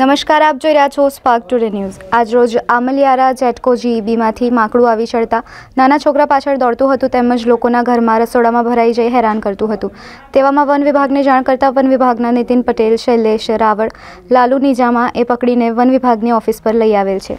નમસ્કાર આપ જોઈ રહ્યા છો સ્પાર્ક ટુડે ન્યૂઝ આજરોજ આમલિયારા જેટકો જીઈબીમાંથી માકડું આવી ચડતા નાના છોકરા પાછળ દોડતું હતું તેમજ લોકોના ઘરમાં રસોડામાં ભરાઈ જઈ હેરાન કરતું હતું તેવામાં વન વિભાગને જાણ કરતાં વન વિભાગના નીતિન પટેલ શૈલેષ રાવળ લાલુ નિજામા એ પકડીને વન વિભાગની ઓફિસ પર લઈ આવેલ છે